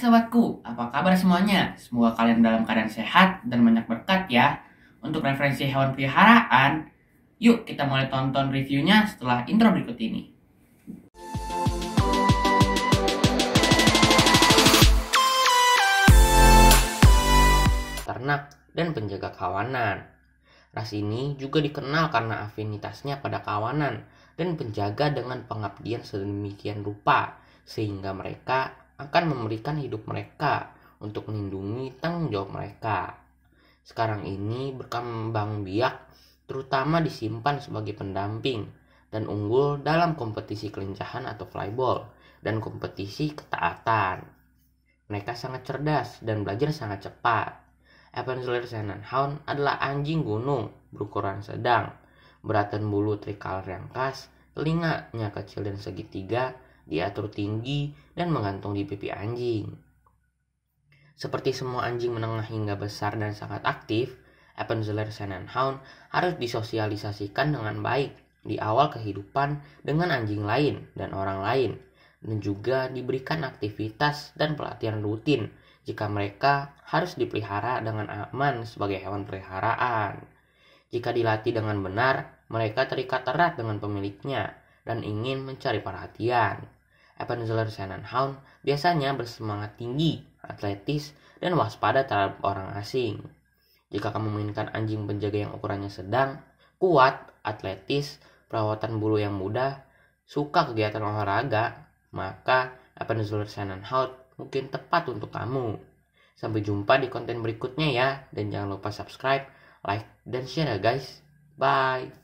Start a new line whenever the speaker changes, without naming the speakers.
sobatku, apa kabar semuanya? Semoga kalian dalam keadaan sehat dan banyak berkat ya. Untuk referensi hewan peliharaan, yuk kita mulai tonton reviewnya setelah intro berikut ini. Ternak dan penjaga kawanan. Ras ini juga dikenal karena afinitasnya pada kawanan dan penjaga dengan pengabdian sedemikian rupa sehingga mereka akan memberikan hidup mereka untuk melindungi tanggung jawab mereka. Sekarang ini berkembang biak, terutama disimpan sebagai pendamping dan unggul dalam kompetisi kelincahan atau flyball dan kompetisi ketaatan. Mereka sangat cerdas dan belajar sangat cepat. Epensuler Sanan Hound adalah anjing gunung berukuran sedang, beratan bulu trikal khas, telinganya kecil dan segitiga, diatur tinggi dan menggantung di pipi anjing. Seperti semua anjing menengah hingga besar dan sangat aktif, Appenzeller Sennenhound harus disosialisasikan dengan baik di awal kehidupan dengan anjing lain dan orang lain, dan juga diberikan aktivitas dan pelatihan rutin jika mereka harus dipelihara dengan aman sebagai hewan peliharaan. Jika dilatih dengan benar, mereka terikat erat dengan pemiliknya dan ingin mencari perhatian. Peninsular Shannon Hound biasanya bersemangat tinggi, atletis, dan waspada terhadap orang asing. Jika kamu menginginkan anjing penjaga yang ukurannya sedang, kuat, atletis, perawatan bulu yang mudah, suka kegiatan olahraga, maka Peninsular Shannon Hound mungkin tepat untuk kamu. Sampai jumpa di konten berikutnya ya, dan jangan lupa subscribe, like, dan share ya guys. Bye!